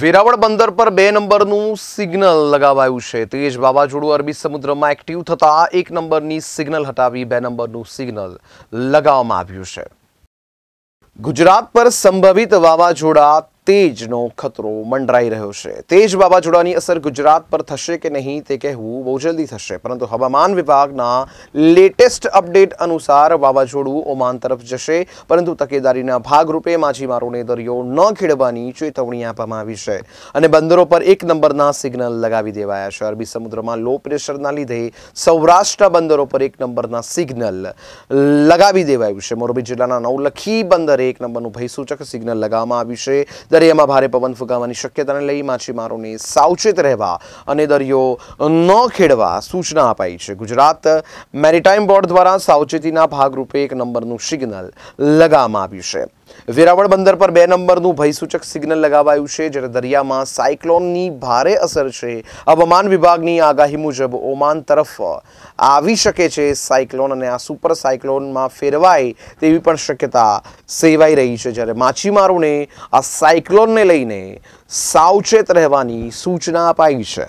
વેરાવળ બંદર પર બે નંબરનું સિગ્નલ લગાવાયું છે તેજ વાવાઝોડું અરબી સમુદ્રમાં એક્ટિવ થતા એક નંબરની સિગ્નલ હટાવી બે નંબરનું સિગ્નલ લગાવવામાં આવ્યું છે ગુજરાત પર સંભવિત વાવાઝોડા તેજનો ખતરો મંડરાઈ રહ્યો છે તેજ વાવાઝોડાની અસર ગુજરાત પર થશે કે નહીં તે કહેવું બહુ જલ્દી થશે પરંતુ હવામાન વિભાગના લેટેસ્ટ અપડેટ અનુસાર વાવાઝોડું ઓમાન તરફ જશે પરંતુ તકેદારીના ભાગરૂપે માછીમારોને દરિયો ન ખેડવાની ચેતવણી આપવામાં આવી છે અને બંદરો પર એક નંબરના સિગ્નલ લગાવી દેવાયા છે અરબી સમુદ્રમાં લો પ્રેશરના લીધે સૌરાષ્ટ્ર બંદરો પર એક નંબરના સિગ્નલ લગાવી દેવાયું છે મોરબી જિલ્લાના નવલખી બંદરે એક નંબરનું ભયસૂચક સિગ્નલ લગાવવામાં આવ્યું છે દરિયામાં ભારે પવન ફૂંકાવાની શક્યતાને લઈ માછીમારોને સાવચેત રહેવા અને દરિયો ન ખેડવા સૂચના અપાઈ છે ગુજરાત મેરીટાઈમ બોર્ડ દ્વારા સાવચેતીના ભાગરૂપે એક નંબરનું સિગ્નલ લગાવવામાં આવ્યું છે વેરાવળ બંદર પર બે નંબરનું ભયસૂચક સિગ્નલ લગાવાયું છે જ્યારે દરિયામાં સાયક્લોનની ભારે અસર છે હવામાન વિભાગની આગાહી મુજબ ઓમાન તરફ આવી શકે છે સાયક્લોન અને આ સુપર સાયક્લોનમાં ફેરવાય તેવી પણ શક્યતા સેવાઈ રહી છે જ્યારે માછીમારોને આ સાયક્લોનને લઈને સાવચેત રહેવાની સૂચના અપાઈ છે